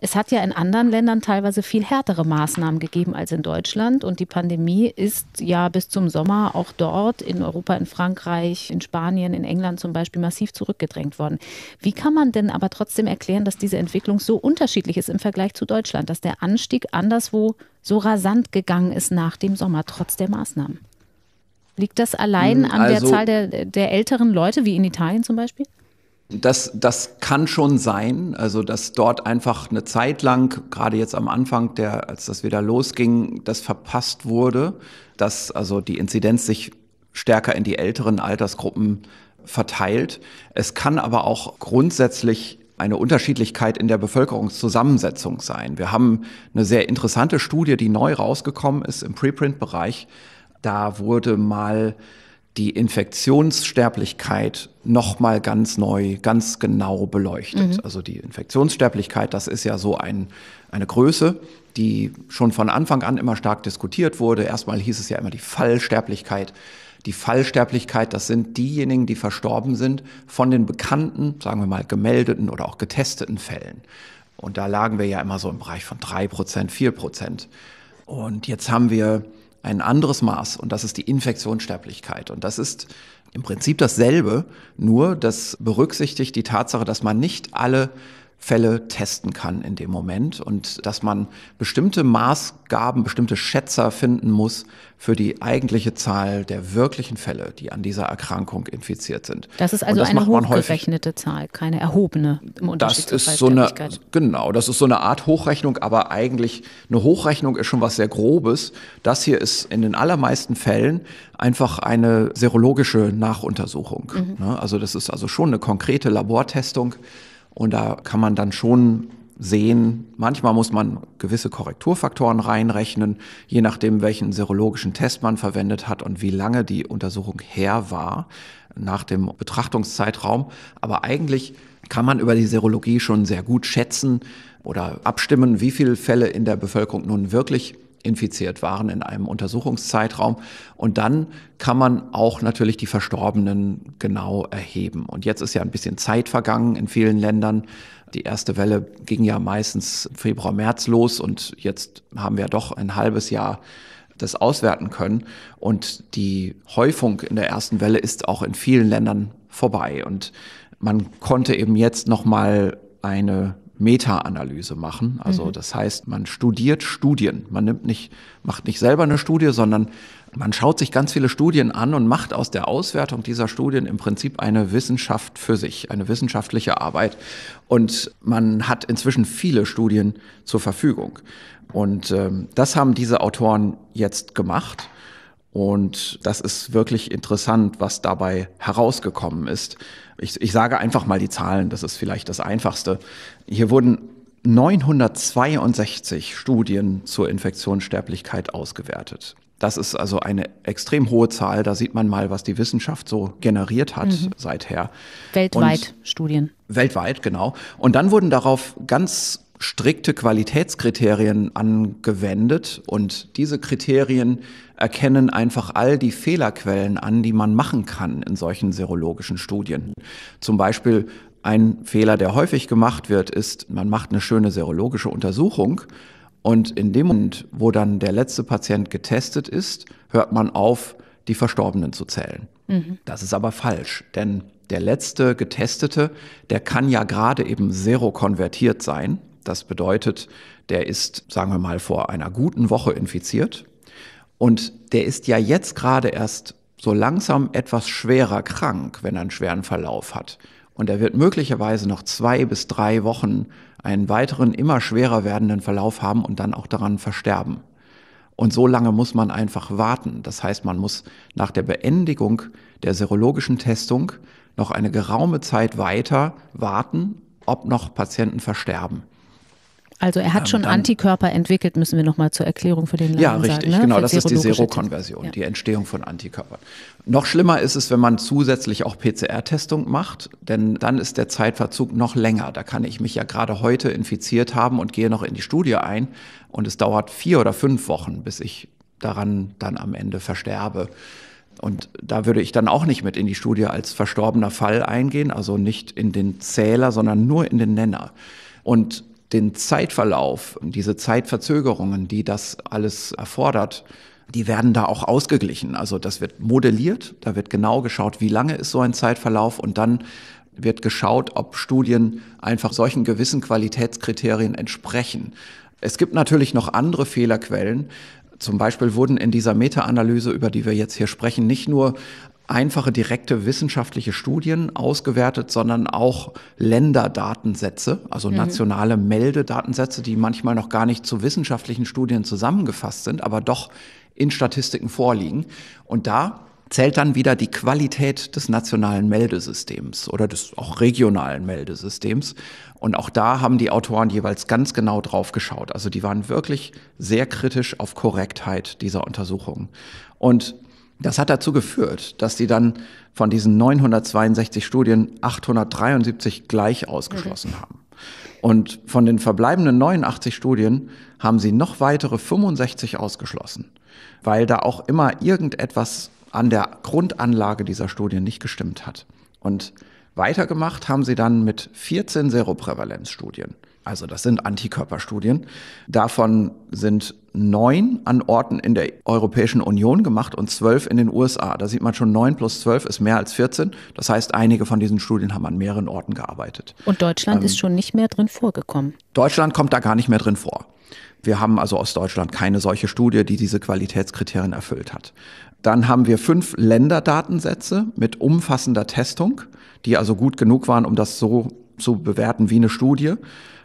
Es hat ja in anderen Ländern teilweise viel härtere Maßnahmen gegeben als in Deutschland. Und die Pandemie ist ja bis zum Sommer auch dort in Europa, in Frankreich, in Spanien, in England zum Beispiel massiv zurückgedrängt worden. Wie kann man denn aber trotzdem erklären, dass diese Entwicklung so unterschiedlich ist im Vergleich zu Deutschland, dass der Anstieg anderswo so rasant gegangen ist nach dem Sommer, trotz der Maßnahmen? Liegt das allein hm, an also, der Zahl der, der älteren Leute, wie in Italien zum Beispiel? Das, das kann schon sein, also dass dort einfach eine Zeit lang, gerade jetzt am Anfang, der, als das wieder losging, das verpasst wurde, dass also die Inzidenz sich stärker in die älteren Altersgruppen verteilt. Es kann aber auch grundsätzlich eine Unterschiedlichkeit in der Bevölkerungszusammensetzung sein. Wir haben eine sehr interessante Studie, die neu rausgekommen ist im Preprint-Bereich. Da wurde mal die Infektionssterblichkeit nochmal ganz neu, ganz genau beleuchtet. Mhm. Also die Infektionssterblichkeit, das ist ja so ein, eine Größe, die schon von Anfang an immer stark diskutiert wurde. Erstmal hieß es ja immer die Fallsterblichkeit. Die Fallsterblichkeit, das sind diejenigen, die verstorben sind von den bekannten, sagen wir mal, gemeldeten oder auch getesteten Fällen. Und da lagen wir ja immer so im Bereich von 3%, 4%. Und jetzt haben wir ein anderes Maß und das ist die Infektionssterblichkeit. Und das ist im Prinzip dasselbe, nur das berücksichtigt die Tatsache, dass man nicht alle Fälle testen kann in dem Moment und dass man bestimmte Maßgaben, bestimmte Schätzer finden muss für die eigentliche Zahl der wirklichen Fälle, die an dieser Erkrankung infiziert sind. Das ist also das eine hochgerechnete häufig. Zahl, keine erhobene im das ist so eine genau, das ist so eine Art Hochrechnung, aber eigentlich eine Hochrechnung ist schon was sehr grobes. Das hier ist in den allermeisten Fällen einfach eine serologische Nachuntersuchung. Mhm. Ne? Also das ist also schon eine konkrete Labortestung und da kann man dann schon sehen, manchmal muss man gewisse Korrekturfaktoren reinrechnen, je nachdem, welchen serologischen Test man verwendet hat und wie lange die Untersuchung her war nach dem Betrachtungszeitraum. Aber eigentlich kann man über die Serologie schon sehr gut schätzen oder abstimmen, wie viele Fälle in der Bevölkerung nun wirklich infiziert waren in einem Untersuchungszeitraum. Und dann kann man auch natürlich die Verstorbenen genau erheben. Und jetzt ist ja ein bisschen Zeit vergangen in vielen Ländern. Die erste Welle ging ja meistens Februar, März los und jetzt haben wir doch ein halbes Jahr das auswerten können. Und die Häufung in der ersten Welle ist auch in vielen Ländern vorbei. Und man konnte eben jetzt nochmal eine Meta-Analyse machen. Also mhm. das heißt, man studiert Studien. Man nimmt nicht, macht nicht selber eine Studie, sondern man schaut sich ganz viele Studien an und macht aus der Auswertung dieser Studien im Prinzip eine Wissenschaft für sich, eine wissenschaftliche Arbeit. Und man hat inzwischen viele Studien zur Verfügung. Und ähm, das haben diese Autoren jetzt gemacht. Und das ist wirklich interessant, was dabei herausgekommen ist. Ich, ich sage einfach mal die Zahlen, das ist vielleicht das Einfachste. Hier wurden 962 Studien zur Infektionssterblichkeit ausgewertet. Das ist also eine extrem hohe Zahl. Da sieht man mal, was die Wissenschaft so generiert hat mhm. seither. Weltweit Und Studien. Weltweit, genau. Und dann wurden darauf ganz strikte Qualitätskriterien angewendet. Und diese Kriterien erkennen einfach all die Fehlerquellen an, die man machen kann in solchen serologischen Studien. Zum Beispiel ein Fehler, der häufig gemacht wird, ist, man macht eine schöne serologische Untersuchung und in dem Moment, wo dann der letzte Patient getestet ist, hört man auf, die Verstorbenen zu zählen. Mhm. Das ist aber falsch, denn der letzte Getestete, der kann ja gerade eben serokonvertiert sein. Das bedeutet, der ist, sagen wir mal, vor einer guten Woche infiziert und der ist ja jetzt gerade erst so langsam etwas schwerer krank, wenn er einen schweren Verlauf hat. Und er wird möglicherweise noch zwei bis drei Wochen einen weiteren, immer schwerer werdenden Verlauf haben und dann auch daran versterben. Und so lange muss man einfach warten. Das heißt, man muss nach der Beendigung der serologischen Testung noch eine geraume Zeit weiter warten, ob noch Patienten versterben. Also er hat ähm, schon dann, Antikörper entwickelt, müssen wir nochmal zur Erklärung für den Laien Ja, richtig, sagen, ne? genau, das ist die Serokonversion, ja. die Entstehung von Antikörpern. Noch schlimmer ist es, wenn man zusätzlich auch PCR-Testung macht, denn dann ist der Zeitverzug noch länger. Da kann ich mich ja gerade heute infiziert haben und gehe noch in die Studie ein und es dauert vier oder fünf Wochen, bis ich daran dann am Ende versterbe. Und da würde ich dann auch nicht mit in die Studie als verstorbener Fall eingehen, also nicht in den Zähler, sondern nur in den Nenner. Und den Zeitverlauf, diese Zeitverzögerungen, die das alles erfordert, die werden da auch ausgeglichen. Also das wird modelliert, da wird genau geschaut, wie lange ist so ein Zeitverlauf und dann wird geschaut, ob Studien einfach solchen gewissen Qualitätskriterien entsprechen. Es gibt natürlich noch andere Fehlerquellen. Zum Beispiel wurden in dieser Meta-Analyse, über die wir jetzt hier sprechen, nicht nur einfache, direkte wissenschaftliche Studien ausgewertet, sondern auch Länderdatensätze, also mhm. nationale mhm. Meldedatensätze, die manchmal noch gar nicht zu wissenschaftlichen Studien zusammengefasst sind, aber doch in Statistiken vorliegen. Und da zählt dann wieder die Qualität des nationalen Meldesystems oder des auch regionalen Meldesystems. Und auch da haben die Autoren jeweils ganz genau drauf geschaut. Also die waren wirklich sehr kritisch auf Korrektheit dieser Untersuchungen. Und das hat dazu geführt, dass sie dann von diesen 962 Studien 873 gleich ausgeschlossen okay. Mhm. haben. Und von den verbleibenden 89 Studien haben sie noch weitere 65 ausgeschlossen, weil da auch immer irgendetwas an der Grundanlage dieser Studien nicht gestimmt hat. Und weitergemacht haben sie dann mit 14 Seroprävalenzstudien also das sind Antikörperstudien. Davon sind neun an Orten in der Europäischen Union gemacht und zwölf in den USA. Da sieht man schon, neun plus zwölf ist mehr als 14. Das heißt, einige von diesen Studien haben an mehreren Orten gearbeitet. Und Deutschland ähm, ist schon nicht mehr drin vorgekommen. Deutschland kommt da gar nicht mehr drin vor. Wir haben also aus Deutschland keine solche Studie, die diese Qualitätskriterien erfüllt hat. Dann haben wir fünf Länderdatensätze mit umfassender Testung, die also gut genug waren, um das so zu bewerten wie eine Studie.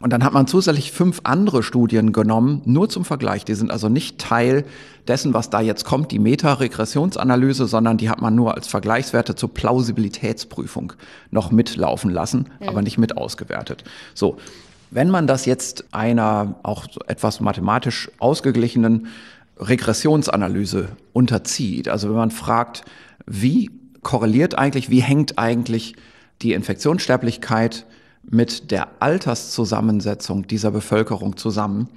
Und dann hat man zusätzlich fünf andere Studien genommen, nur zum Vergleich. Die sind also nicht Teil dessen, was da jetzt kommt, die Meta-Regressionsanalyse, sondern die hat man nur als Vergleichswerte zur Plausibilitätsprüfung noch mitlaufen lassen, mhm. aber nicht mit ausgewertet. So. Wenn man das jetzt einer auch etwas mathematisch ausgeglichenen Regressionsanalyse unterzieht, also wenn man fragt, wie korreliert eigentlich, wie hängt eigentlich die Infektionssterblichkeit mit der Alterszusammensetzung dieser Bevölkerung zusammen,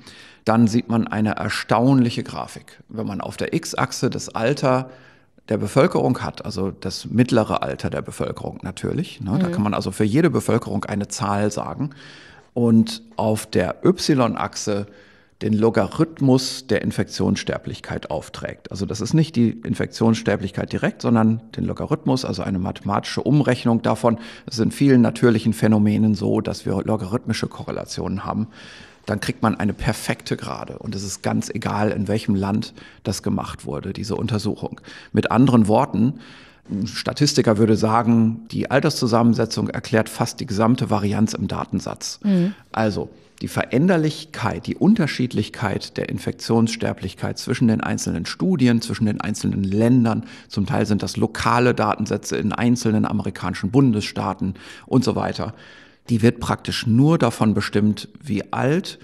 dann sieht man eine erstaunliche Grafik. Wenn man auf der X-Achse das Alter der Bevölkerung hat, also das mittlere Alter der Bevölkerung natürlich, ne, mhm. da kann man also für jede Bevölkerung eine Zahl sagen, und auf der Y-Achse den Logarithmus der Infektionssterblichkeit aufträgt. Also das ist nicht die Infektionssterblichkeit direkt, sondern den Logarithmus, also eine mathematische Umrechnung davon. Es sind vielen natürlichen Phänomenen so, dass wir logarithmische Korrelationen haben. Dann kriegt man eine perfekte Gerade. Und es ist ganz egal, in welchem Land das gemacht wurde, diese Untersuchung. Mit anderen Worten, ein Statistiker würde sagen, die Alterszusammensetzung erklärt fast die gesamte Varianz im Datensatz. Mhm. Also die Veränderlichkeit, die Unterschiedlichkeit der Infektionssterblichkeit zwischen den einzelnen Studien, zwischen den einzelnen Ländern, zum Teil sind das lokale Datensätze in einzelnen amerikanischen Bundesstaaten und so weiter, die wird praktisch nur davon bestimmt, wie alt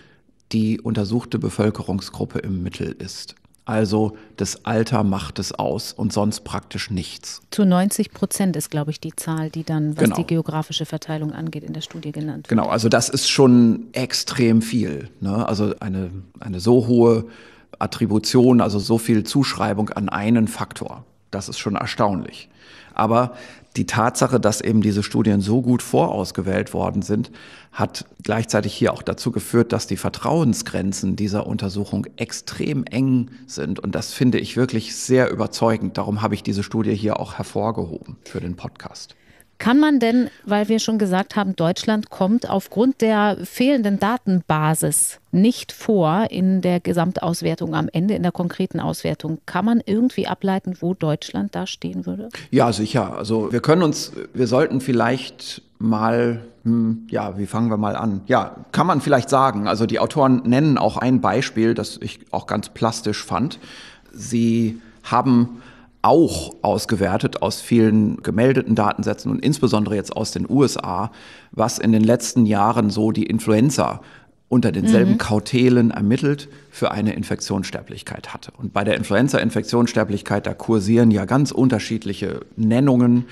die untersuchte Bevölkerungsgruppe im Mittel ist. Also das Alter macht es aus und sonst praktisch nichts. Zu 90 Prozent ist, glaube ich, die Zahl, die dann, was genau. die geografische Verteilung angeht, in der Studie genannt wird. Genau, also das ist schon extrem viel. Ne? Also eine, eine so hohe Attribution, also so viel Zuschreibung an einen Faktor. Das ist schon erstaunlich. Aber die Tatsache, dass eben diese Studien so gut vorausgewählt worden sind, hat gleichzeitig hier auch dazu geführt, dass die Vertrauensgrenzen dieser Untersuchung extrem eng sind. Und das finde ich wirklich sehr überzeugend. Darum habe ich diese Studie hier auch hervorgehoben für den Podcast. Kann man denn, weil wir schon gesagt haben, Deutschland kommt aufgrund der fehlenden Datenbasis nicht vor in der Gesamtauswertung am Ende, in der konkreten Auswertung. Kann man irgendwie ableiten, wo Deutschland da stehen würde? Ja, sicher. Also wir können uns, wir sollten vielleicht mal, hm, ja, wie fangen wir mal an? Ja, kann man vielleicht sagen. Also die Autoren nennen auch ein Beispiel, das ich auch ganz plastisch fand. Sie haben auch ausgewertet aus vielen gemeldeten Datensätzen und insbesondere jetzt aus den USA, was in den letzten Jahren so die Influenza unter denselben mhm. Kautelen ermittelt für eine Infektionssterblichkeit hatte. Und bei der Influenza-Infektionssterblichkeit, da kursieren ja ganz unterschiedliche Nennungen.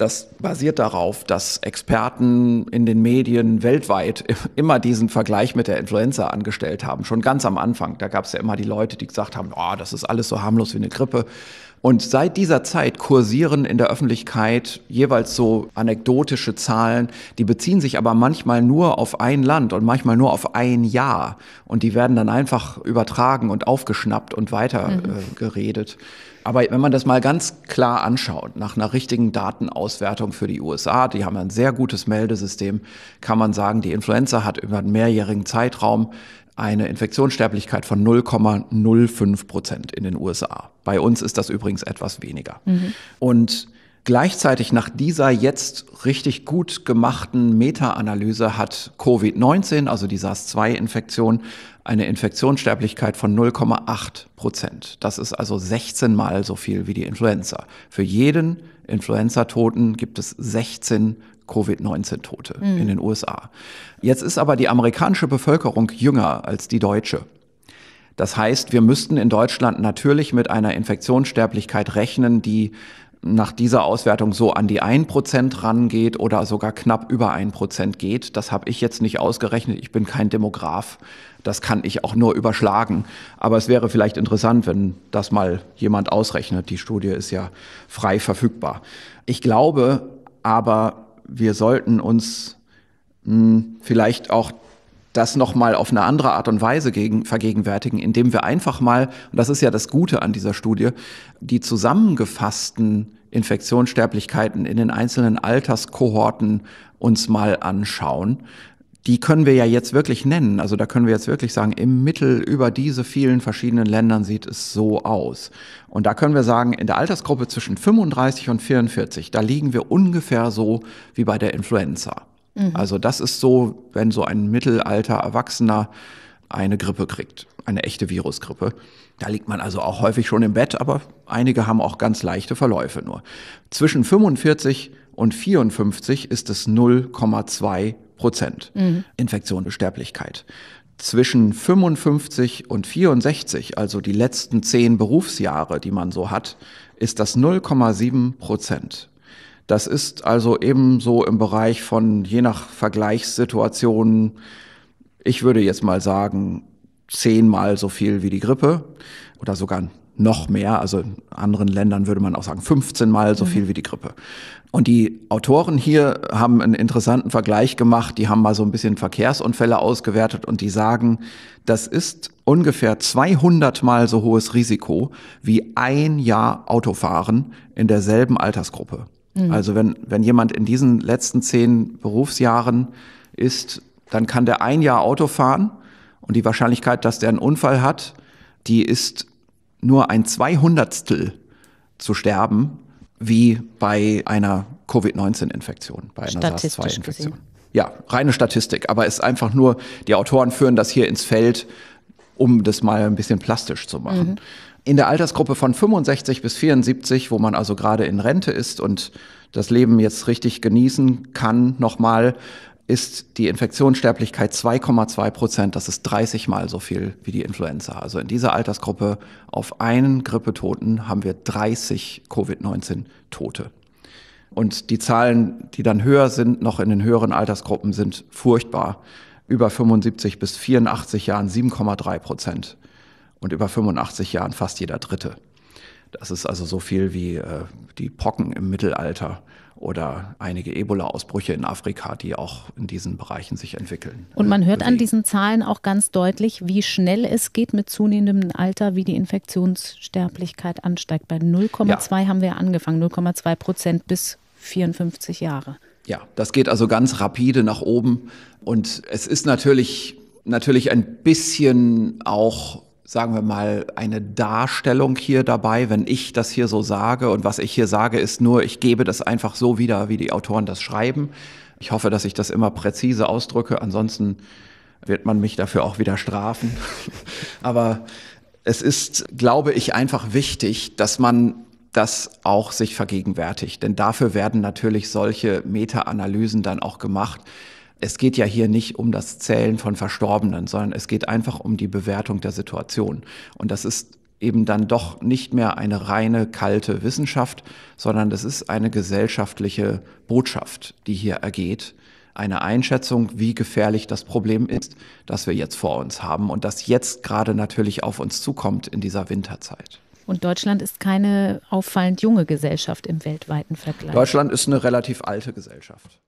Das basiert darauf, dass Experten in den Medien weltweit immer diesen Vergleich mit der Influenza angestellt haben. Schon ganz am Anfang, da gab es ja immer die Leute, die gesagt haben, oh, das ist alles so harmlos wie eine Grippe. Und seit dieser Zeit kursieren in der Öffentlichkeit jeweils so anekdotische Zahlen, die beziehen sich aber manchmal nur auf ein Land und manchmal nur auf ein Jahr. Und die werden dann einfach übertragen und aufgeschnappt und weiter mhm. äh, geredet. Aber wenn man das mal ganz klar anschaut, nach einer richtigen Datenauswertung für die USA, die haben ein sehr gutes Meldesystem, kann man sagen, die Influenza hat über einen mehrjährigen Zeitraum eine Infektionssterblichkeit von 0,05 Prozent in den USA. Bei uns ist das übrigens etwas weniger. Mhm. Und Gleichzeitig nach dieser jetzt richtig gut gemachten Meta-Analyse hat Covid-19, also die SARS-2-Infektion, eine Infektionssterblichkeit von 0,8 Prozent. Das ist also 16 mal so viel wie die Influenza. Für jeden Influenza-Toten gibt es 16 Covid-19-Tote mhm. in den USA. Jetzt ist aber die amerikanische Bevölkerung jünger als die deutsche. Das heißt, wir müssten in Deutschland natürlich mit einer Infektionssterblichkeit rechnen, die nach dieser Auswertung so an die 1% rangeht oder sogar knapp über 1% geht. Das habe ich jetzt nicht ausgerechnet. Ich bin kein Demograf. Das kann ich auch nur überschlagen. Aber es wäre vielleicht interessant, wenn das mal jemand ausrechnet. Die Studie ist ja frei verfügbar. Ich glaube aber, wir sollten uns mh, hm, vielleicht auch das nochmal auf eine andere Art und Weise gegen, vergegenwärtigen, indem wir einfach mal, und das ist ja das Gute an dieser Studie, die zusammengefassten Infektionssterblichkeiten in den einzelnen Alterskohorten uns mal anschauen. Die können wir ja jetzt wirklich nennen. Also da können wir jetzt wirklich sagen, im Mittel über diese vielen verschiedenen Ländern sieht es so aus. Und da können wir sagen, in der Altersgruppe zwischen 35 und 44, da liegen wir ungefähr so wie bei der Influenza. Mhm. Also das ist so, wenn so ein mittelalter Erwachsener eine Grippe kriegt, eine echte Virusgrippe. Da liegt man also auch häufig schon im Bett, aber einige haben auch ganz leichte Verläufe nur. Zwischen 45 und 54 ist es 0,2 Prozent mhm. Infektion und Sterblichkeit. Zwischen 55 und 64, also die letzten zehn Berufsjahre, die man so hat, ist das 0,7 Prozent. Das ist also ebenso im Bereich von je nach Vergleichssituationen, ich würde jetzt mal sagen, zehnmal so viel wie die Grippe oder sogar noch mehr. Also in anderen Ländern würde man auch sagen 15 mal so mhm. viel wie die Grippe. Und die Autoren hier haben einen interessanten Vergleich gemacht. Die haben mal so ein bisschen Verkehrsunfälle ausgewertet und die sagen, das ist ungefähr 200 mal so hohes Risiko wie ein Jahr Autofahren in derselben Altersgruppe. Mhm. Also wenn, wenn jemand in diesen letzten zehn Berufsjahren ist, dann kann der ein Jahr Auto fahren und die Wahrscheinlichkeit, dass der einen Unfall hat, die ist nur ein Zweihundertstel zu sterben, wie bei einer Covid-19-Infektion, bei einer SARS-2-Infektion. Ja, reine Statistik, aber es ist einfach nur, die Autoren führen das hier ins Feld, um das mal ein bisschen plastisch zu machen. Mhm in der Altersgruppe von 65 bis 74, wo man also gerade in Rente ist und das Leben jetzt richtig genießen kann, nochmal ist die Infektionssterblichkeit 2,2 Prozent. Das ist 30 mal so viel wie die Influenza. Also in dieser Altersgruppe auf einen Grippetoten haben wir 30 Covid-19-Tote. Und die Zahlen, die dann höher sind, noch in den höheren Altersgruppen, sind furchtbar. Über 75 bis 84 Jahren 7,3 Prozent und über 85 Jahren fast jeder Dritte. Das ist also so viel wie äh, die Pocken im Mittelalter oder einige Ebola-Ausbrüche in Afrika, die auch in diesen Bereichen sich entwickeln. Und man hört also an diesen Zahlen auch ganz deutlich, wie schnell es geht mit zunehmendem Alter, wie die Infektionssterblichkeit ansteigt. Bei 0,2 ja. haben wir angefangen, 0,2 Prozent bis 54 Jahre. Ja, das geht also ganz rapide nach oben. Und es ist natürlich, natürlich ein bisschen auch sagen wir mal, eine Darstellung hier dabei, wenn ich das hier so sage. Und was ich hier sage, ist nur, ich gebe das einfach so wieder, wie die Autoren das schreiben. Ich hoffe, dass ich das immer präzise ausdrücke. Ansonsten wird man mich dafür auch wieder strafen. Aber es ist, glaube ich, einfach wichtig, dass man das auch sich vergegenwärtigt. Denn dafür werden natürlich solche Meta-Analysen dann auch gemacht es geht ja hier nicht um das Zählen von Verstorbenen, sondern es geht einfach um die Bewertung der Situation. Und das ist eben dann doch nicht mehr eine reine kalte Wissenschaft, sondern das ist eine gesellschaftliche Botschaft, die hier ergeht. Eine Einschätzung, wie gefährlich das Problem ist, das wir jetzt vor uns haben und das jetzt gerade natürlich auf uns zukommt in dieser Winterzeit. Und Deutschland ist keine auffallend junge Gesellschaft im weltweiten Vergleich. Deutschland ist eine relativ alte Gesellschaft.